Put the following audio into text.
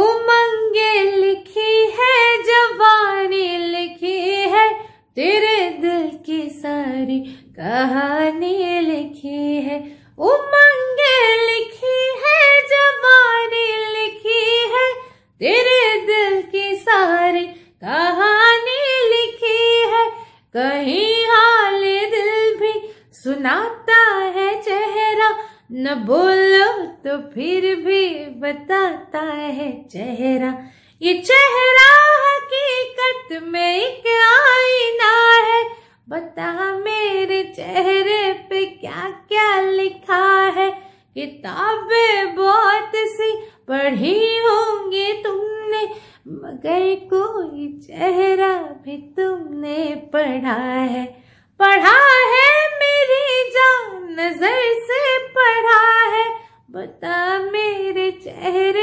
उमंगे लिखी है जवानी लिखी है तेरे दिल की सारी कहानी लिखी है उमंगे लिखी है जवानी लिखी है तेरे दिल की सारी कहानी लिखी है कहीं हाल दिल भी सुनाता है न बोलो तो फिर भी बताता है चेहरा ये चेहरा हकीकत में एक आईना है बता मेरे चेहरे पे क्या क्या लिखा है किताबें बहुत सी पढ़ी होंगी तुमने मगर कोई चेहरा भी तुमने पढ़ा है पढ़ा बता मेरे चेहरे